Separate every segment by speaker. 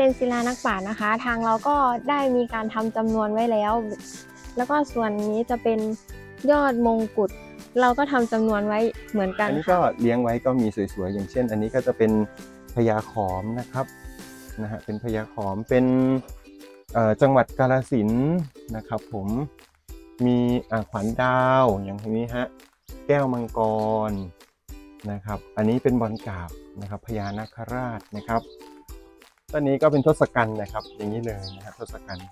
Speaker 1: เป็นศิลานักป่านะคะทางเราก็ได้มีการทำจำนวนไว้แล้ว แล้วก็ส่วนนี้จะเป็นยอดมงกุฎเราก็ทำจำนวนไว้เหมือนกันอันนี้ก็เลี้ยงไว้ก็มีสวยๆอย่างเช่น อันนี้ก็จะเป็นพญาขอมนะครับนะฮะเป็นพญาขอมเป็นจังหวัดกาลสินนะครับ ผมมีขวัญดาวอย่างนี้ฮะแก้วมังกรนะครับ อันนี้เป็นบอลกาบนะครับ พญานาคราชนะครับต้นนี้ก็เป็นทศกัณฐ์นะครับ อย่างนี้เลยนะครับทศกัณฐ์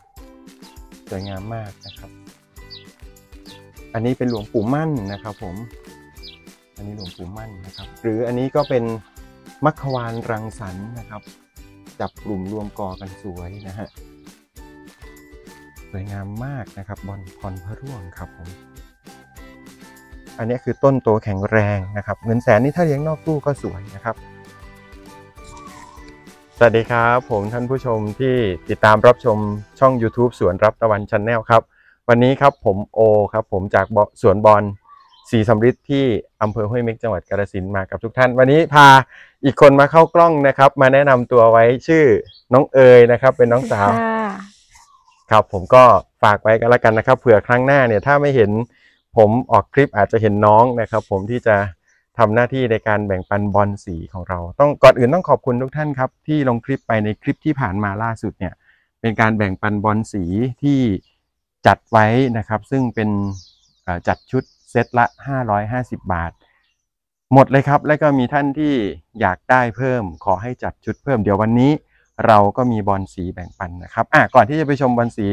Speaker 1: สวยงามมากนะครับ อันนี้เป็นหลวงปู่มั่นนะครับ ผม อันนี้หลวงปู่มั่นนะครับ หรืออันนี้ก็เป็นมัคควานรังสรรค์นะครับ จับกลุ่มรวมกอกันสวยนะฮะสวยงามมากนะครับบอลพรพระร่วงครับผม อันนี้คือต้นโตแข็งแรงนะครับ เงินแสนนี่ถ้าเลี้ยงนอกตู้ก็สวยนะครับสวัสดีครับ ผมท่านผู้ชมที่ติดตามรับชมช่อง YouTube สวนรับตะวันชันแนลครับ วันนี้ครับผมโอครับผมจากสวนบอลสีสำริดที่อำเภอห้วยเม็กจังหวัดกาฬสินธุ์มากับทุกท่าน วันนี้พาอีกคนมาเข้ากล้องนะครับ มาแนะนำตัวไว้ชื่อน้องเอยนะครับ เป็นน้องสาวครับผมก็ฝากไว้กันละกันนะครับ เผื่อครั้งหน้าเนี่ยถ้าไม่เห็น ผมออกคลิปอาจจะเห็นน้องนะครับ ผมที่จะทำหน้าที่ในการแบ่งปันบอลสีของเรา ต้องก่อนอื่นต้องขอบคุณทุกท่านครับที่ลงคลิปไปในคลิปที่ผ่านมาล่าสุดเนี่ยเป็นการแบ่งปันบอลสีที่จัดไว้นะครับซึ่งเป็นจัดชุดเซตละ 550 บาท หมดเลยครับแล้วก็มีท่านที่อยากได้เพิ่มขอให้จัดชุดเพิ่มเดี๋ยววันนี้เราก็มีบอลสีแบ่งปันนะครับ อ่ะ ก่อนที่จะไปชมบอลสี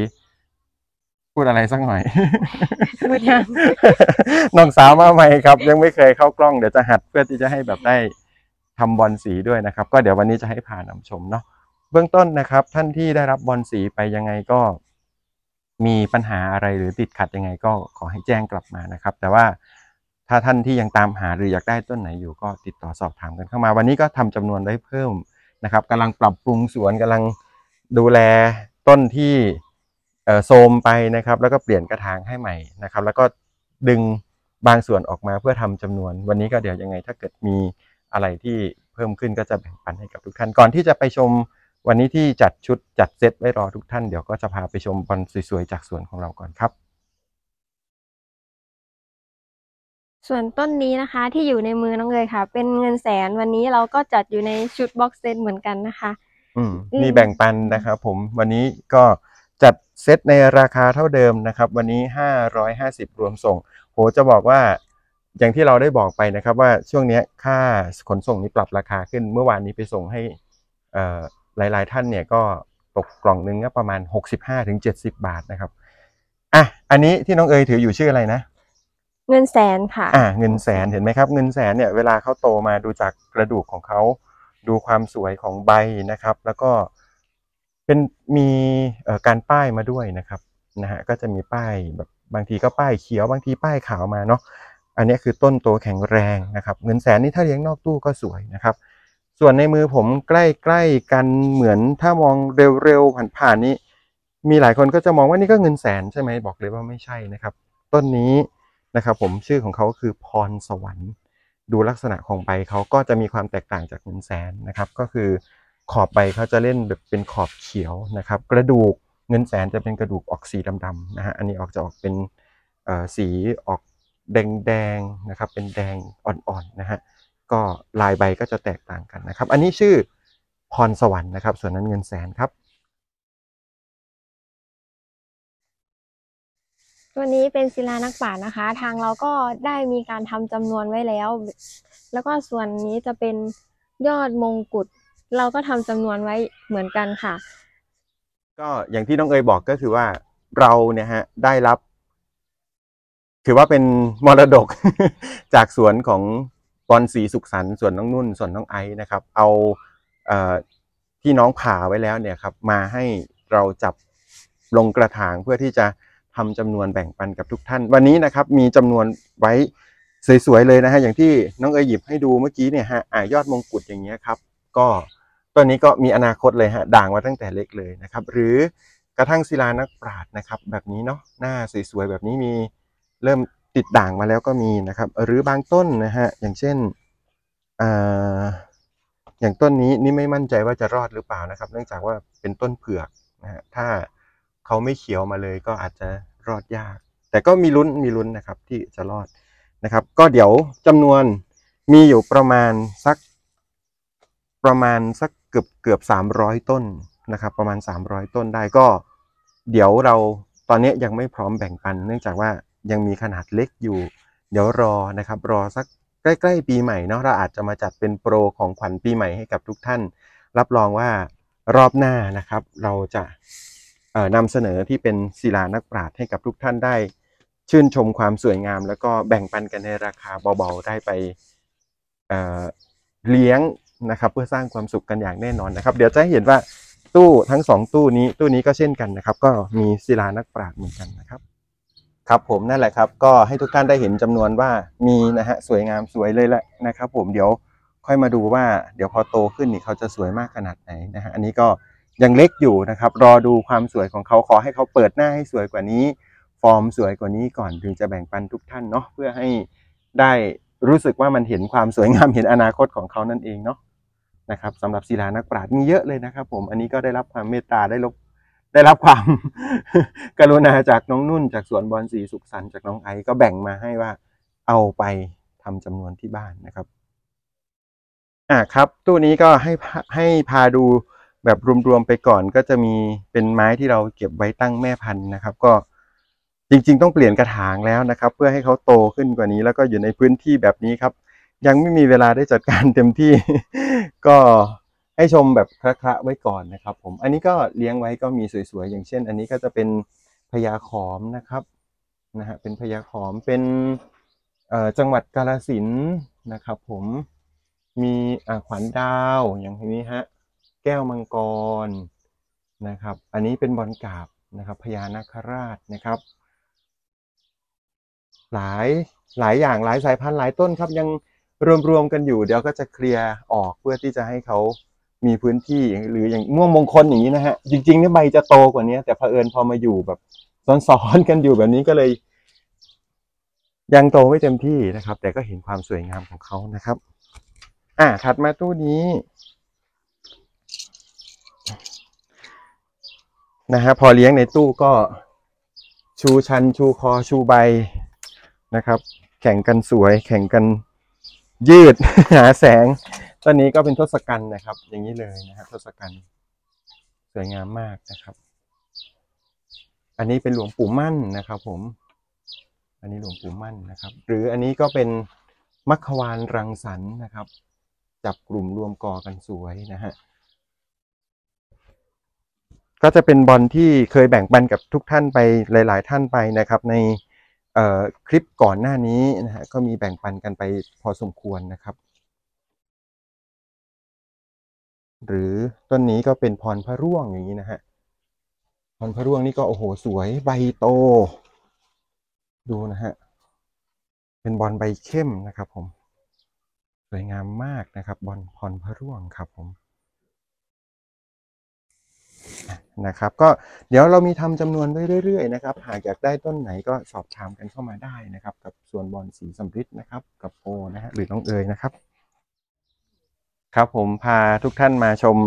Speaker 1: พูดอะไรสักหน่อยพูดยังน้องสาวมาใหม่ครับ ยังไม่เคยเข้ากล้อง เดี๋ยวจะหัดเพื่อที่จะให้แบบได้ทำบอลสีด้วยนะครับ ก็เดี๋ยววันนี้จะให้พานำชมเนาะเบื้องต้นนะครับ ท่านที่ได้รับบอลสีไปยังไงก็ มีปัญหาอะไรหรือติดขัดยังไงก็ขอให้แจ้งกลับมานะครับ แต่ว่าถ้าท่านที่ยังตามหาหรืออยากได้ต้นไหนอยู่ก็ติดต่อสอบถามกันเข้ามา วันนี้ก็ทำจำนวนได้เพิ่มนะครับ กำลังปรับปรุงสวน กำลังดูแลต้นที่โซมไปนะครับ แล้วก็เปลี่ยนกระถางให้ใหม่นะครับ แล้วก็ดึงบางส่วนออกมาเพื่อทำจำนวน วันนี้ก็เดี๋ยวยังไงถ้าเกิดมีอะไรที่เพิ่มขึ้นก็จะแบ่งปันให้กับทุกท่าน ก่อนที่จะไปชมวันนี้ที่จัดชุดจัดเซตไว้รอทุกท่านเดี๋ยวก็จะพาไปชมบอลสวยๆจากสวนของเราก่อนครับ ส่วนต้นนี้นะคะ ที่อยู่ในมือน้องเลยค่ะ เป็นเงินแสนวันนี้เราก็จัดอยู่ในชุดบ็อกเซตเหมือนกันนะคะ อืมมีแบ่งปันนะครับผมวันนี้ก็จัดเซตในราคาเท่าเดิมนะครับ วันนี้ 550รวมส่งโหจะบอกว่าอย่างที่เราได้บอกไปนะครับ ว่าช่วงนี้ค่าขนส่งนี้ปรับราคาขึ้นเมื่อวานนี้ไปส่งให้หลายๆท่านเนี่ยก็ตกกล่องนึงก็ประมาณ 65-70บาทนะครับอ่ะอันนี้ที่น้องเอ๋ยถืออยู่ชื่ออะไรนะ เงินแสนค่ะอ่าเงินแสนเห็นไหมครับ เงินแสนเนี่ยเวลาเขาโตมาดูจากกระดูกของเขาดูความสวยของใบนะครับ แล้วก็เป็นมีการป้ายมาด้วยนะครับนะฮะก็จะมีป้ายแบบบางทีก็ป้ายเขียวบางทีป้ายขาวมาเนาะอันนี้คือต้นโตแข็งแรงนะครับ เงินแสนนี่ถ้าเลี้ยงนอกตู้ก็สวยนะครับ ส่วนในมือผมใกล้ๆกันเหมือนถ้ามองเร็วๆผ่านๆนี้มีหลายคนก็จะมองว่านี่ก็เงินแสน ใช่ไหมบอกเลยว่าไม่ใช่นะครับต้นนี้นะครับผมชื่อของเขาคือพรสวรรค์ ดูลักษณะของใบเขาก็จะมีความแตกต่างจากเงินแสนนะครับก็คือขอบใบเขาจะเล่นแบบเป็นขอบเขียวนะครับ กระดูกเงินแสนจะเป็นกระดูกออกสีดำๆนะฮะอันนี้ออกจะออกเป็นสีออกแดงๆนะครับ เป็นแดงอ่อนๆนะฮะก็ลายใบก็จะแตกต่างกันนะครับ อันนี้ชื่อพรสวรรค์นะครับ ส่วนนั้นเงินแสนครับ ตัวนี้เป็นศิลานักป่านะคะ ทางเราก็ได้มีการทำจำนวนไว้แล้ว แล้วก็ส่วนนี้จะเป็นยอดมงกุฎเราก็ทำจำนวนไว้เหมือนกันค่ะ ก็อย่างที่น้องเอ๋ยบอกก็คือว่าเราเนี่ยฮะได้รับ ถือว่าเป็นมรดกจากสวนของบอลสี สุขสันส่วนน้องนุ่นส่วนน้องไอซ์นะครับ เอาเอที่น้องผ่าไว้แล้วเนี่ยครับ มาให้เราจับลงกระถางเพื่อที่จะ ทำจำนวนแบ่งปันกับทุกท่านวันนี้นะครับมีจำนวนไว้สวยๆเลยนะฮะอย่างที่น้องเอ๋ยหยิบให้ดูเมื่อกี้เนี่ยฮะอ่ายอดมงกุฎอย่างเงี้ยครับ ก็ตัวนี้ก็มีอนาคตเลยฮะด่างมาตั้งแต่เล็กเลยนะครับหรือกระทั่งศิลานักปราดนะครับแบบนี้เนาะหน้าสวยๆแบบนี้มีเริ่มติดด่างมาแล้วก็มีนะครับหรือบางต้นนะฮะอย่างเช่นออย่างต้นนี้นี่ไม่มั่นใจว่าจะรอดหรือเปล่านะครับเนื่องจากว่าเป็นต้นเผือกนะฮะถ้าเขาไม่เขียวมาเลยก็อาจจะรอดยาก แต่ก็มีลุ้นมีลุ้นนะครับที่จะรอดนะครับก็เดี๋ยวจำนวนมีอยู่ประมาณสักประมาณสักกือบเกือบ 300 ต้นนะครับประมาณ 300 ต้นได้ก็เดี๋ยวเราตอนนี้ยังไม่พร้อมแบ่งปันเนื่องจากว่ายังมีขนาดเล็กอยู่ เดี๋ยวรอนะครับรอสักใกล้ ๆ ปีใหม่เนาะเราอาจจะมาจัดเป็นโปรของขวัญปีใหม่ให้กับทุกท่าน รับรองว่ารอบหน้านะครับ เราจะนำเสนอที่เป็นศิลานักปราชญ์ให้กับทุกท่านได้ชื่นชมความสวยงาม แล้วก็แบ่งปันกันในราคาเบาๆได้ไปเเลี้ยงนะครับเพื่อสร้างความสุขกันอย่างแน่นอนนะครับเดี๋ยวจะเห็นว่า ตู้ทั้ง2ตู้นี้ ตู้นี้ก็เช่นกันนะครับ ก็มีศิลานักปราชญ์เหมือนกันนะครับ ครับผมนั่นแหละครับ ก็ให้ทุกท่านได้เห็นจำนวนว่ามีนะฮะสวยงามสวยเลยแหละนะครับ ผม เดี๋ยวค่อยมาดูว่าเดี๋ยวพอโตขึ้นนี่เขาจะสวยมากขนาดไหนนะฮะอันนี้ก็ยังเล็กอยู่นะครับ รอดูความสวยของเขาขอให้เขาเปิดหน้าให้สวยกว่านี้ ฟอร์มสวยกว่านี้ก่อนถึงจะแบ่งปันทุกท่านเนาะเพื่อให้ได้รู้สึกว่ามันเห็นความสวยงามเห็นอนาคตของเขานั่นเองเนาะนะครับสำหรับศิลานักปราชญ์มีเยอะเลยนะครับ ผมอันนี้ก็ได้รับความเมตตาได้รับได้รับความ กรุณาจากน้องนุ่นจากสวนบอลสีสุขสันจากน้องไอ้ก็แบ่งมาให้ว่าเอาไปทำจำนวนที่บ้านนะครับอ่ะครับตู้นี้ก็ให้ให้พาดูแบบรวมๆไปก่อนก็จะมีเป็นไม้ที่เราเก็บไว้ตั้งแม่พันธุ์นะครับ ก็จริง ๆ ต้องเปลี่ยนกระถางแล้วนะครับ เพื่อให้เขาโตขึ้นกว่านี้แล้วก็อยู่ในพื้นที่แบบนี้ครับยังไม่มีเวลาได้จัดการเต็มที่ก็ให้ชมแบบคระๆไว้ก่อนนะครับผมอันนี้ก็เลี้ยงไว้ก็มีสวยๆอย่างเช่น อันนี้ก็จะเป็นพญาขอมนะครับนะฮะเป็นพญาขอมเป็นจังหวัดกาลสินนะครับ ผมมีขวัญดาวอย่างนี้ฮะแก้วมังกรนะครับ อันนี้เป็นบอลกาบนะครับ พญานาคราชนะครับ หลายหลายอย่างหลายสายพันธุ์หลายต้นครับยังรวมๆกันอยู่ เดี๋ยวก็จะเคลียร์ออกเพื่อที่จะให้เขามีพื้นที่หรืออย่างม่วงมงคลอย่างนี้นะฮะจริงๆเนี่ยใบจะโตกว่านี้แต่เผอิญพอมาอยู่แบบซ้อนๆกันอยู่แบบนี้ก็เลย ยังโตไม่เต็มที่นะครับ แต่ก็เห็นความสวยงามของเขานะครับ อ่าถัดมาตู้นี้ นะฮะพอเลี้ยงในตู้ก็ ชูชันชูคอชูใบนะครับ แข่งกันสวย แข่งกันยืดหาแสงต้นนี้ก็เป็นทศกัณฐ์นะครับ อย่างนี้เลยนะครับทศกัณฐ์สวยงามมากนะครับ อันนี้เป็นหลวงปู่มั่นนะครับ ผม อันนี้หลวงปู่มั่นนะครับ หรืออันนี้ก็เป็นมัคควานรังสรรค์นะครับ จับกลุ่มรวมกอกันสวยนะฮะ ก็จะเป็นบอลที่เคยแบ่งปันกับทุกท่านไปหลาย ๆ ท่านไปนะครับในคลิปก่อนหน้านี้นะฮะก็มีแบ่งปันกันไปพอสมควรนะครับ หรือต้นนี้ก็เป็นพรพระร่วงอย่างนี้นะฮะพรพระร่วงนี่ก็โอ้โหสวยใบโต ดูนะฮะเป็นบอลใบเข้มนะครับ ผมสวยงามมากนะครับบอลพรพระร่วงครับผมนะครับก็เดี๋ยวเรามีทำจำนวนไปเรื่อยๆนะครับ หากอยากได้ต้นไหนก็สอบถามกันเข้ามาได้นะครับ กับส่วนบอลสีสัมฤทธิ์นะครับกับโอนะฮะหรือน้องเอ๋ยนะครับครับผมพาทุกท่านมาชม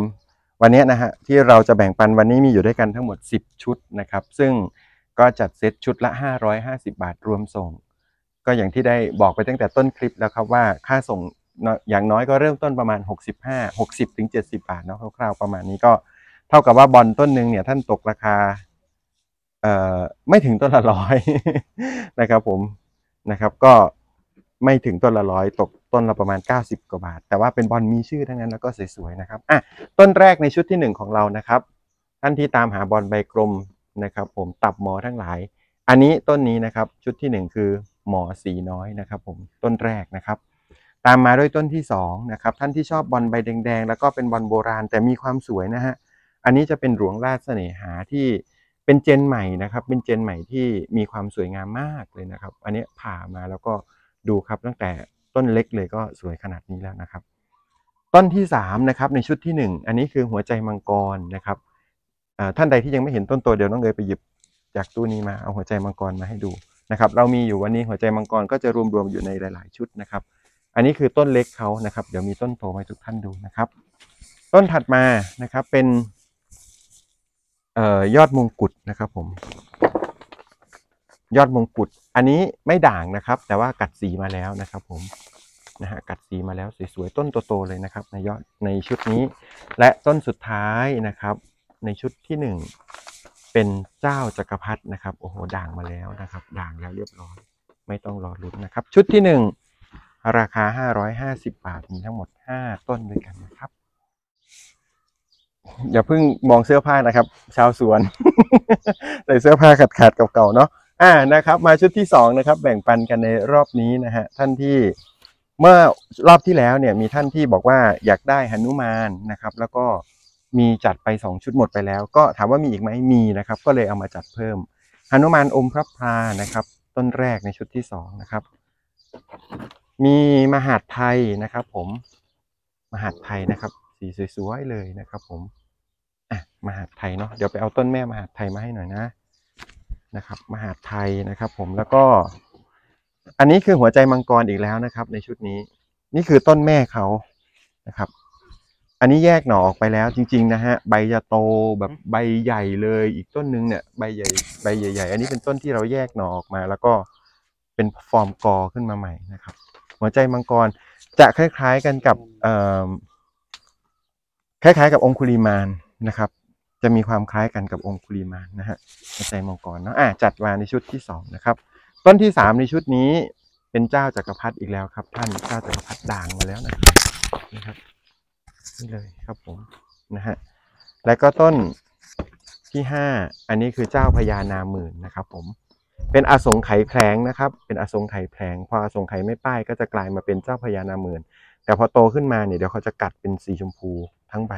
Speaker 1: วันนี้นะฮะที่เราจะแบ่งปันวันนี้มีอยู่ด้วยกันทั้งหมด 10 ชุดนะครับ ซึ่งก็จัดเซตชุดละ 550 บาทรวมส่ง ก็อย่างที่ได้บอกไปตั้งแต่ต้นคลิปแล้วครับว่าค่าส่งอย่างน้อยก็เริ่มต้นประมาณ 65 60ถึง70 บาทเนาะคร่าวๆประมาณนี้ก็เท่ากับว่าบอลต้นหนึ่งเนี่ยท่านตกราคาเอ่อไม่ถึงต้นละร้อยนะครับ ผมนะครับก็ไม่ถึงต้นละร้อยตกต้นละประมาณ 90 กว่าบาท แต่ว่าเป็นบอลมีชื่อทั้งนั้นแล้วก็สวยๆนะครับอ่ะต้นแรกในชุดที่1ของเรานะครับท่านที่ตามหาบอลใบกลมนะครับ ผมตับหมอทั้งหลาย อันนี้ต้นนี้นะครับชุดที่1คือหมอสีน้อยนะครับผมต้นแรกนะครับ ตามมาด้วยต้นที่2นะครับ ท่านที่ชอบบอลใบแดงๆ แล้วก็เป็นบอลโบราณแต่มีความสวยนะฮะอันนี้จะเป็นหลวงราชเสน่หาที่เป็นเจนใหม่นะครับ เป็นเจนใหม่ที่มีความสวยงามมากเลยนะครับ อันนี้ผ่ามาแล้วก็ดูครับตั้งแต่ต้นเล็กเลยก็สวยขนาดนี้แล้วนะครับ ต้นที่3นะครับในชุดที่ 1 อันนี้คือหัวใจมังกรนะครับท่านใดที่ยังไม่เห็นต้นตัวเดี๋ยวต้องเลยไปหยิบจากตู้นี้มาเอาหัวใจมังกรมาให้ดูนะครับ เรามีอยู่วันนี้หัวใจมังกรก็จะรวมๆอยู่ในหลายๆ ชุดนะครับ อันนี้คือต้นเล็กเขานะครับเดี๋ยวมีต้นโตมาทุกท่านดูนะครับ ต้นถัดมานะครับเป็นยอดมงกุฎนะครับผม ยอดมงกุฎอันนี้ไม่ด่างนะครับ แต่ว่ากัดสีมาแล้วนะครับ ผมนะฮะกัดสีมาแล้ว สวยๆต้นโตๆเลยนะครับ ในยอดในชุดนี้ และต้นสุดท้ายนะครับ ในชุดที่หนึ่งเป็นเจ้าจักรพรรดินะครับ โอ้โห ด่างมาแล้วนะครับ ด่างแล้วเรียบร้อยไม่ต้องรอรุ้นนะครับ ชุดที่หนึ่งราคา 550 บาท มีทั้งหมด 5 ต้นด้วยกันนะครับอย่าเพิ่งมองเสื้อผ้านะครับชาวสวนใส่เสื้อผ้าขาดขาดเก่าๆเนาะอ่านะครับ มาชุดที่สองนะครับ แบ่งปันกันในรอบนี้นะฮะท่านที่เมื่อรอบที่แล้วเนี่ยมีท่านที่บอกว่าอยากได้หนุมานนะครับ แล้วก็มีจัดไปสองชุดหมดไปแล้ว ก็ถามว่ามีอีกไหมมีนะครับ ก็เลยเอามาจัดเพิ่มหนุมานอมพระพรานะครับ ต้นแรกในชุดที่สองนะครับ มีมหาดไทยนะครับ ผม มหาดไทยนะครับ สีสวยๆเลยนะครับ ผมอ่ะมหาไทยเนาะเดี๋ยวไปเอาต้นแม่มหาไทยมาให้หน่อยนะนะครับ มหาไทยนะครับ ผมแล้วก็ อันนี้คือหัวใจมังกรอีกแล้วนะครับ ในชุดนี้ นี่คือต้นแม่เขานะครับ อันนี้แยกหน่อออกไปแล้วจริง ๆ นะฮะใบจะโตแบบใบใหญ่เลย อีกต้นนึงเนี่ยใบใหญ่ใบใหญ่ๆ อันนี้เป็นต้นที่เราแยกหน่อออกมาแล้วก็เป็นฟอร์มกอ ขึ้นมาใหม่นะครับ หัวใจมังกรจะคล้ายๆกันกับคล้ายๆ กับองคุลีมานนะครับจะมีความคล้ายกันกับองคุลีมานนะฮะในใจมังกรเนาะอ่าจัดวางในชุดที่2นะครับต้นที่3ในชุดนี้เป็นเจ้าจักรพรรดิอีกแล้วครับ ท่านเจ้าจักรพรรดิด่างมาแล้วนะครับนะครับนี่เลยครับผมนะฮะแล้วก็ต้นที่5อันนี้คือเจ้าพญานาหมื่นนะครับผมเป็นอสงไขยแผลงนะครับ เป็นอสงไขยแผลงพออสงไขยไม่ป้ายก็จะกลายมาเป็นเจ้าพญานาหมื่นแต่พอโตขึ้นมาเนี่ยเดี๋ยวเขาจะกัดเป็นสีชมพูทั้งใบ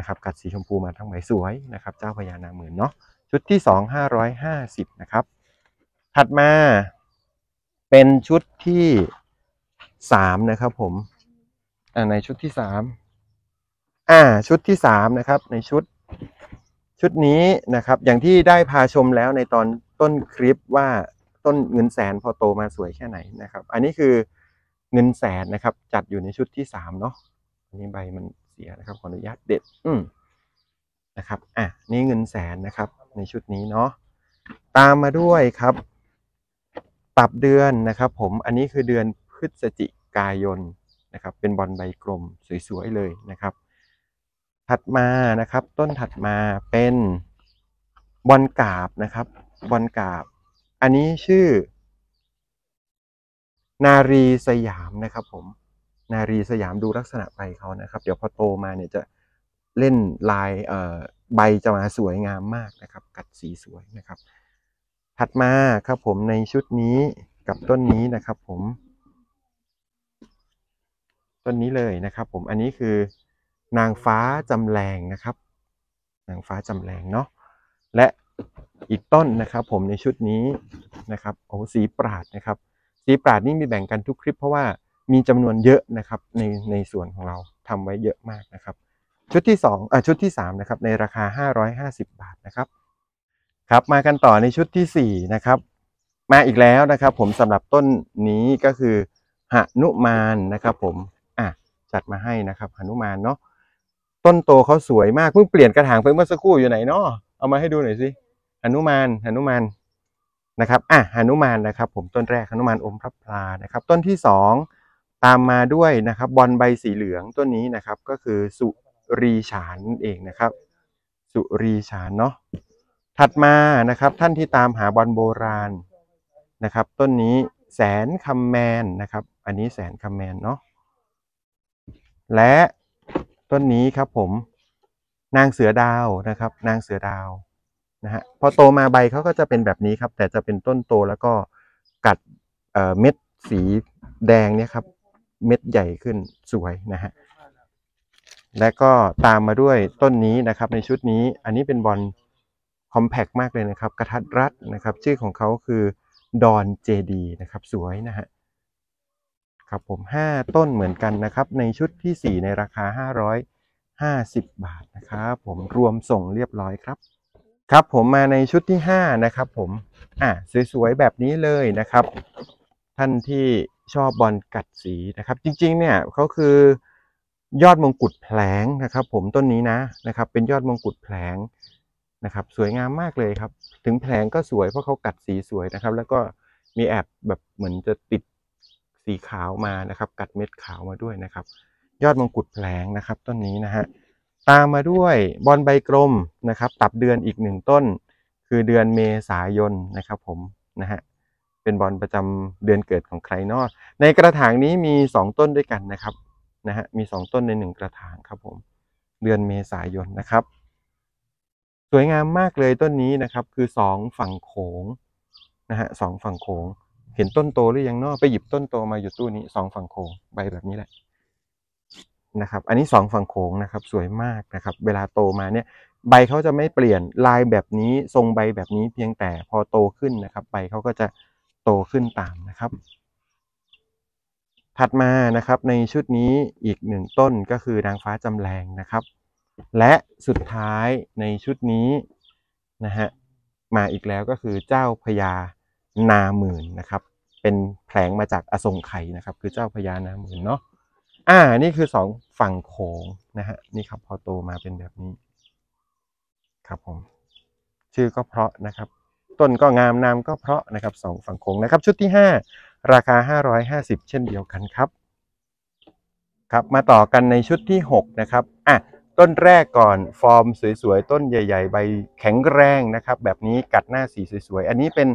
Speaker 1: ะครับกัดสีชมพูมาทั้งใบสวยนะครับเจ้าพญานาหมื่นเนาะชุดที่สอองหห้้้ารยาสิบนะครับถัดมา เป็นชุดที่สามนะครับผมอ่าในชุดที่สามอ่าชุดที่สามนะครับในชุดชุดนี้นะครับอย่างที่ได้พาชมแล้วในตอนต้นคลิปว่าต้นเงินแสนพอโตมาสวยแค่ไหนนะครับ อันนี้คือเงินแสนนะครับจัดอยู่ในชุดที่สามเนาะอันนี้ใบมันสียนะครับขออนุญาตเด็ดอืมนะครับอ่ะนี่เงินแสนนะครับในชุดนี้เนาะตามมาด้วยครับปรับเดือนนะครับผมอันนี้คือเดือนพฤศจิกายนนะครับ เป็นบอลใบกลมสวยๆเลยนะครับ ถัดมานะครับ ต้นถัดมาเป็นบอลกาบนะครับบอลกาบ อันนี้ชื่อนารีสยามนะครับ ผมนารีสยามดูลักษณะใบเขานะครับเดี๋ยวพอโตมาเนี่ยจะเล่นลายใบจะมาสวยงามมากนะครับ กัดสีสวยนะครับถัดมาครับผมในชุดนี้กับต้นนี้นะครับผม ต้นนี้เลยนะครับผมอันนี้คือ นางฟ้าจำแรงนะครับนางฟ้าจำแรงเนาะและอีกต้นนะครับผมในชุดนี้นะครับโอ้สีปราดนะครับสีปราดนี่มีแบ่งกันทุกคลิปเพราะว่ามีจำนวนเยอะนะครับ ในในส่วนของเราทำไว้เยอะมากนะครับ ชุดที่ 2อ่าชุดที่ 3 นะครับ ในราคา 550 บาทนะครับ ครับมากันต่อในชุดที่ 4 นะครับมาอีกแล้วนะครับ ผมสำหรับต้นนี้ก็คือหนุมานนะครับ ผมอ่ะจัดมาให้นะครับหนุมานเนาะต้นโตเขาสวยมากเพิ่งเปลี่ยนกระถางไปเมื่อสักครู่อยู่ไหนเนาะเอามาให้ดูหน่อยสิหนุมานหนุมานนะครับอ่ะหนุมานนะครับ ผมต้นแรกหนุมานอมพระพลานะครับ ต้นที่ 2ตามมาด้วยนะครับ บอลใบสีเหลือง ต้นนี้นะครับก็คือสุรีฉานเองนะครับ สุรีฉานเนาะถัดมานะครับ ท่านที่ตามหาบอลโบราณนะครับ ต้นนี้แสนคำแมนนะครับ อันนี้แสนคำแมนเนาะและต้นนี้ครับผมนางเสือดาวนะครับ นางเสือดาวนะฮะพอโตมาใบเขาก็จะเป็นแบบนี้ครับ แต่จะเป็นต้นโตแล้วก็กัดเม็ดสีแดงเนี่ยครับเม็ดใหญ่ขึ้นสวยนะฮะและก็ตามมาด้วยต้นนี้นะครับในชุดนี้อันนี้เป็นบอลคอมแพกมากเลยนะครับ กระทัดรัดนะครับ ชื่อของเขาคือดอนเจดีนะครับสวยนะฮะครับผม 5 ต้นเหมือนกันนะครับในชุดที่ 4 ในราคา 550 บาทนะครับผมรวมส่งเรียบร้อยครับ ครับผมมาในชุดที่5นะครับผมอ่ะสวยๆแบบนี้เลยนะครับ ท่านที่ชอบบอลกัดสีนะครับจริงๆเนี่ยเขาคือยอดมงกุฎแผลงนะครับผมต้นนี้นะนะครับเป็นยอดมงกุฎแผลงนะครับ สวยงามมากเลยครับ ถึงแผลงก็สวยเพราะเขากัดสีสวยนะครับ แล้วก็มีแอบแบบเหมือนจะติดสีขาวมานะครับ กัดเม็ดขาวมาด้วยนะครับ ยอดมงกุฎแผลงนะครับต้นนี้นะฮะตามมาด้วยบอลใบกลมนะครับตับเดือนอีกหนึ่งต้น คือเดือนเมษายนนะครับผมนะฮะเป็นบอลประจำเดือนเกิดของใครนอดในกระถางนี้มี2ต้นด้วยกันนะครับนะฮะมี2ต้นใน1กระถางครับผมเดือนเมษายนนะครับ สวยงามมากเลยต้นนี้นะครับคือ2ฝั่งโขงนะฮะสฝั่งโขงเห็นต้นโตหรือยังนอไปหยิบต้นโตมาอยู่ตู้นี้2ฝั่งโขงใบแบบนี้แหละนะครับ อันนี้2ฝั่งโขงนะครับสวยมากนะครับ เวลาโตมาเนี่ยใบเขาจะไม่เปลี่ยนลายแบบนี้ทรงใบแบบนี้ เพียงแต่พอโตขึ้นนะครับ ใบเขาก็จะโตขึ้นตามนะครับ ถัดมานะครับในชุดนี้อีกหนึ่งต้นก็คือนางฟ้าจำแรงนะครับ และสุดท้ายในชุดนี้นะฮะมาอีกแล้วก็คือเจ้าพญานาหมื่นนะครับ เป็นแผลงมาจากอสงไข่นะครับ คือเจ้าพญานาหมื่นเนาะ อ่า นี่คือสองฝั่งโขงนะฮะนี่ครับพอโตมาเป็นแบบนี้ ครับผมชื่อก็เพราะนะครับต้นก็งามน้ำก็เพราะนะครับสองฝั่งโงนะครับ ชุดที่ 5 ราคา 550 เช่นเดียวกันครับ ครับมาต่อกันในชุดที่ 6 นะครับอ่ะต้นแรกก่อนฟอร์มสวยๆต้นใหญ่ๆ ใบแข็งแรงนะครับ แบบนี้กัดหน้าสีสวยๆอันนี้เป็น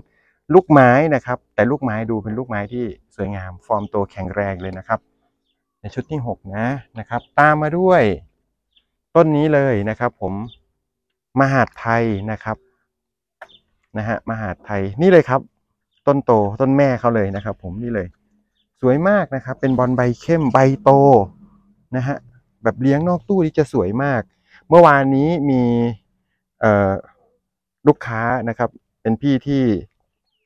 Speaker 1: ลูกไม้นะครับ แต่ลูกไม้ดูเป็นลูกไม้ที่สวยงาม ฟอร์มตัวแข็งแรงเลยนะครับ ในชุดที่ 6 นะนะครับ ตามมาด้วย ต้นนี้เลยนะครับ ผมมหาดไทยนะครับนะฮะมหาไทยนี่เลยครับต้นโตต้นแม่เขาเลยนะครับผมนี่เลยสวยมากนะครับเป็นบอลใบเข้มใบโตนะฮะแบบเลี้ยงนอกตู้ที่จะสวยมาก เมื่อวานนี้มีลูกค้านะครับเป็นพี่ที่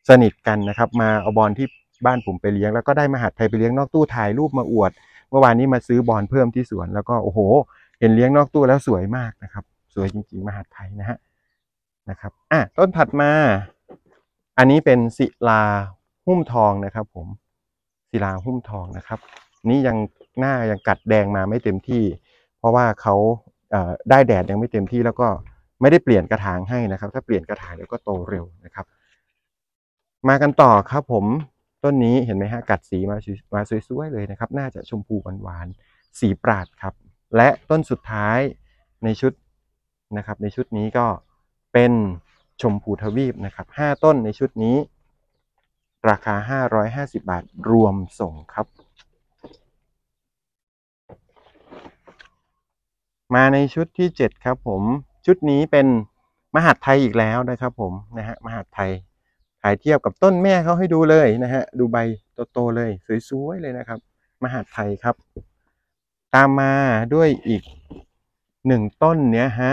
Speaker 1: สนิทกันนะครับ มาเอาบอลที่บ้านผมไปเลี้ยงแล้วก็ได้มหาไทยไปเลี้ยงนอกตู้ถ่ายรูปมาอวด เมื่อวานนี้มาซื้อบอลเพิ่มที่สวนแล้วก็โอ้โหเห็นเลี้ยงนอกตู้แล้วสวยมากนะครับสวยจริงๆมหาไทยนะฮะนะครับอ่ะต้นถัดมา อันนี้เป็นศิลาหุ้มทองนะครับ ผมศิลาหุ้มทองนะครับ นี่ยังหน้ายังกัดแดงมาไม่เต็มที่ เพราะว่าเขาได้แดดยังไม่เต็มที่แล้วก็ไม่ได้เปลี่ยนกระถางให้นะครับ ถ้าเปลี่ยนกระถางเดี๋ยวก็โตเร็วนะครับ มากันต่อครับผมต้นนี้เห็นไหมฮะกัดสีมามาสวยๆเลยนะครับ น่าจะชมพูหวานๆสีปราดครับ และต้นสุดท้ายในชุดนะครับในชุดนี้ก็เป็นชมพูทวีป นะครับ 5 ต้นในชุดนี้ ราคา 550 บาทรวมส่งครับ มาในชุดที่ 7 ครับผม ชุดนี้เป็นมหาดไทยอีกแล้วนะครับผมนะฮะมหาดไทยถ่ายเทียบกับต้นแม่เขาให้ดูเลยนะฮะดูใบโตๆเลยสวยๆเลยนะครับ มหาดไทยครับ ตามมาด้วยอีกหนึ่งต้นเนี้ยฮะ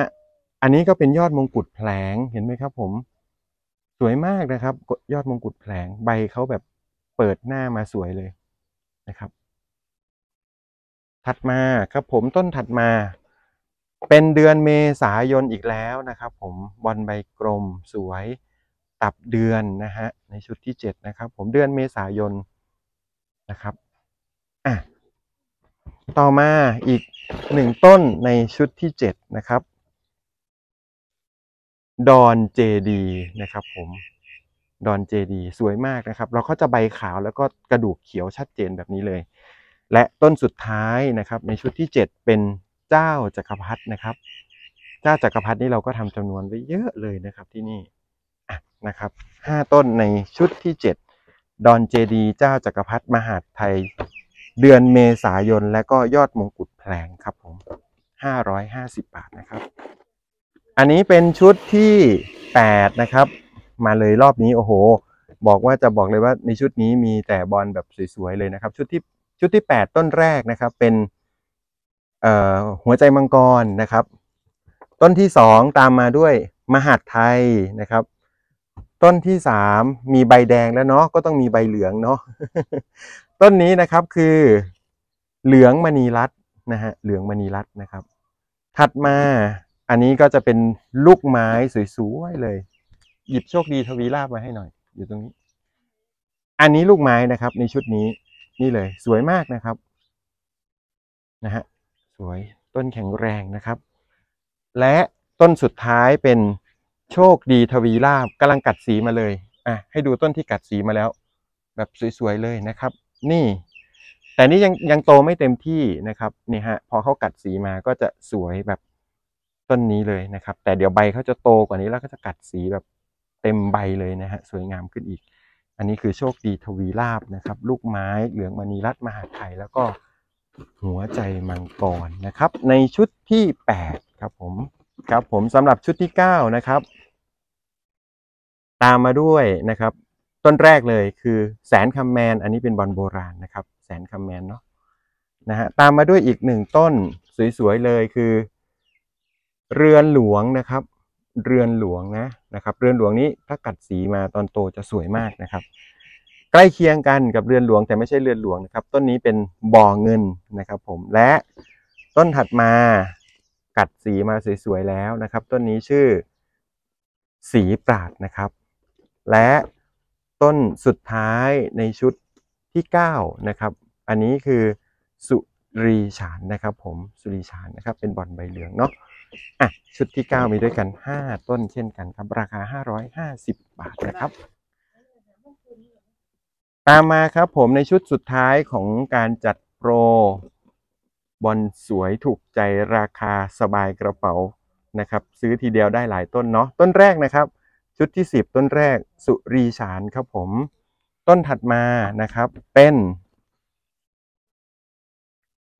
Speaker 1: อันนี้ก็เป็นยอดมงกุฎแผลงเห็นไหมครับ ผม สวยมากนะครับยอดมงกุฎแผลงใบเขาแบบเปิดหน้ามาสวยเลยนะครับ ถัดมาครับผมต้นถัดมา เป็นเดือนเมษายนอีกแล้วนะครับ ผม บอลใบกลมสวยตับเดือนนะฮะ ในชุดที่เจ็ดนะครับผมเดือนเมษายนนะครับอ่ะต่อมาอีกหนึ่งต้นในชุดที่เจ็ดนะครับดอนเจดีนะครับผมดอนเจดีสวยมากนะครับ เราก็จะใบขาวแล้วก็กระดูกเขียวชัดเจนแบบนี้เลย และต้นสุดท้ายนะครับ ในชุดที่ 7 เป็นเจ้าจักรพรรดินะครับ เจ้าจักรพรรดินี่เราก็ทำจำนวนไว้เยอะเลยนะครับที่นี่นะครับ5ต้นในชุดที่ 7ดอนเจดีเจ้าจักรพรรดิมหาไทย เดือนเมษายน และก็ยอดมงกุฎแพลงครับ ผม550บาทนะครับอันนี้เป็นชุดที่8นะครับ มาเลยรอบนี้ โอ้โห บอกว่าจะบอกเลยว่าในชุดนี้มีแต่บอลแบบสวยๆเลยนะครับ ชุดที่ชุดที่8ต้นแรกนะครับเป็นหัวใจมังกรนะครับ ต้นที่ 2 ตามมาด้วยมหาดไทยนะครับ ต้นที่3มมีใบแดงแล้วเนาะก็ต้องมีใบเหลืองเนาะต้นนี้นะครับคือเหลืองมณีรัตน์นะฮะเหลืองมณีรัตน์นะครับ ถัดมาอันนี้ก็จะเป็นลูกไม้สวย ๆ เลย หยิบโชคดีทวีราบมาให้หน่อย อยู่ตรงนี้ อันนี้ลูกไม้นะครับ ในชุดนี้ นี่เลย สวยมากนะครับ นะฮะสวยต้นแข็งแรงนะครับ และต้นสุดท้ายเป็นโชคดีทวีราบกำลังกัดสีมาเลย อ่ะ ให้ดูต้นที่กัดสีมาแล้ว แบบสวยๆเลยนะครับ นี่ แต่นี่ยังยังโตไม่เต็มที่นะครับนี่ฮะ พอเขากัดสีมาก็จะสวยแบบต้นนี้เลยนะครับ แต่เดี๋ยวใบเขาจะโตกว่านี้แล้วก็จะกัดสีแบบเต็มใบเลยนะฮะสวยงามขึ้นอีก อันนี้คือโชคดีทวีลาบนะครับ ลูกไม้เหลืองมณีรัตมหาไทยแล้วก็หัวใจมังกรนะครับ ในชุดที่8ครับผมครับผมสำหรับชุดที่9 นะครับ ตามมาด้วยนะครับ ต้นแรกเลยคือแสนคำแมนอันนี้เป็นบอลโบราณนะครับ แสนคำแมนเนาะนะฮะตามมาด้วยอีกหนึ่งต้นสวย ๆเลยคือเรือนหลวงนะครับเรือนหลวงนะนะครับเรือนหลวงนี้ถ้ากัดสีมาตอนโตจะสวยมากนะครับ ใกล้เคียงกันกับเรือนหลวง แต่ไม่ใช่เรือนหลวงนะครับ ต้นนี้เป็นบ่อเงินนะครับผมและต้นถัดมากัดสีมาสวย ๆ แล้วนะครับ ต้นนี้ชื่อ สีปราดนะครับ และต้นสุดท้ายในชุดที่9นะครับอันนี้คือสุรีฉานนะครับ ผมสุรีฉานนะครับ เป็นบอลใบเหลืองเนาะอ่ะชุดที่ 9 มีด้วยกัน 5 ต้นเช่นกันครับ ราคา 550 บาทนะครับ ตามมาครับผมในชุดสุดท้ายของการจัดโปร บอลสวยถูกใจราคาสบายกระเป๋านะครับ ซื้อทีเดียวได้หลายต้นเนาะต้นแรกนะครับ ชุดที่ 10 ต้นแรกสุรีฉานครับผม ต้นถัดมานะครับเป็น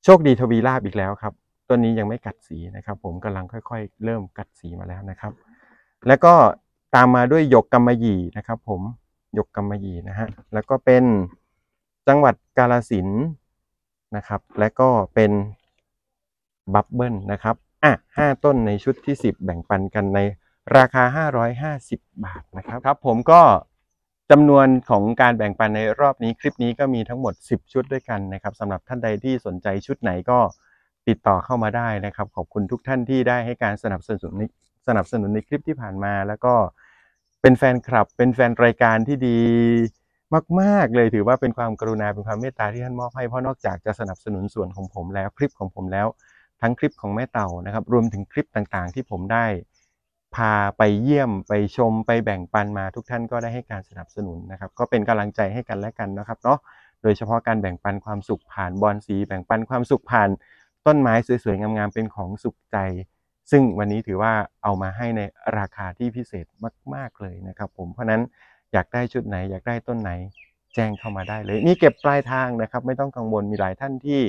Speaker 1: โชคดีทวีลาบอีกแล้วครับต้นนี้ยังไม่กัดสีนะครับผมกำลังค่อยๆ เริ่มกัดสีมาแล้วนะครับแล้วก็ตามมาด้วยหยกกำมะหยี่นะครับผมหยกกำมะหยี่นะฮะแล้วก็เป็นจังหวัดกาลสินนะครับและก็เป็นบับเบิลนะครับอ่ะห้าต้นในชุดที่สิบแบ่งปันกันในราคาหห้้้ารอยาสิบาทนะครับครับผมก็จำนวนของการแบ่งปันในรอบนี้คลิปนี้ก็มีทั้งหมด 10 ชุดด้วยกันนะครับสำหรับท่านใดที่สนใจชุดไหนก็ติดต่อเข้ามาได้นะครับ ขอบคุณทุกท่านที่ได้ให้การสนับสนุนสนับสนุนในคลิปที่ผ่านมาแล้วก็เป็นแฟนคลับ เป็นแฟนรายการที่ดีมากๆ เลยถือว่าเป็นความกรุณาเป็นความเมตตาที่ท่านมอบให้เพราะนอกจากจะสนับสนุนส่วนของผมแล้วคลิปของผมแล้ว ทั้งคลิปของแม่เต่านะครับ รวมถึงคลิปต่างๆ ที่ผมได้พาไปเยี่ยม ไปชมไปแบ่งปันมาทุกท่าน ก็ได้ให้การสนับสนุนนะครับก็เป็นกำลังใจให้กันและกันนะครับเนาะโดยเฉพาะการแบ่งปันความสุขผ่านบอลสี แบ่งปันความสุขผ่านต้นไม้สวยๆ งามๆเป็นของสุขใจ ซึ่งวันนี้ถือว่าเอามาให้ในราคาที่พิเศษมากๆเลยนะครับผมเพราะนั้นอยากได้ชุดไหนอยากได้ต้นไหนแจ้งเข้ามาได้เลยมีเก็บปลายทางนะครับ ไม่ต้องกังวลมีหลายท่านที่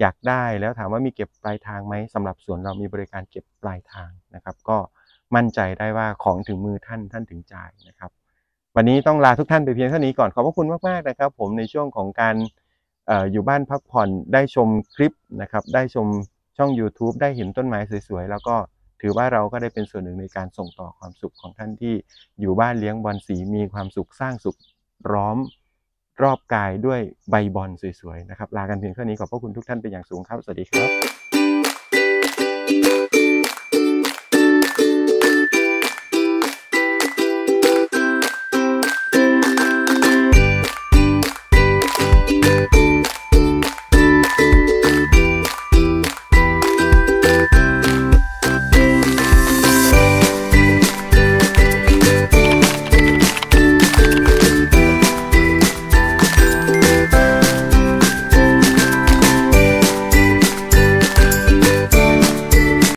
Speaker 1: อยากได้แล้วถามว่ามีเก็บปลายทางไหมสำหรับสวนเรามีบริการเก็บปลายทางนะครับก็มั่นใจได้ว่าของถึงมือท่านท่านถึงจ่ายนะครับ วันนี้ต้องลาทุกท่านไปเพียงเท่านี้ก่อนขอบพระคุณมากๆนะครับ ผมในช่วงของการอยู่บ้านพักผ่อนได้ชมคลิปนะครับได้ชมช่อง YouTube ได้เห็นต้นไม้สวยๆ แล้วก็ถือว่าเราก็ได้เป็นส่วนหนึ่งในการส่งต่อความสุขของท่านที่อยู่บ้านเลี้ยงบอลสีมีความสุขสร้างสุขร้อมรอบกายด้วยใบบอลสวยๆนะครับลากันเพียงเท่านี้ขอบพระคุณทุกท่านเป็นอย่างสูงครับ สวัสดีครับ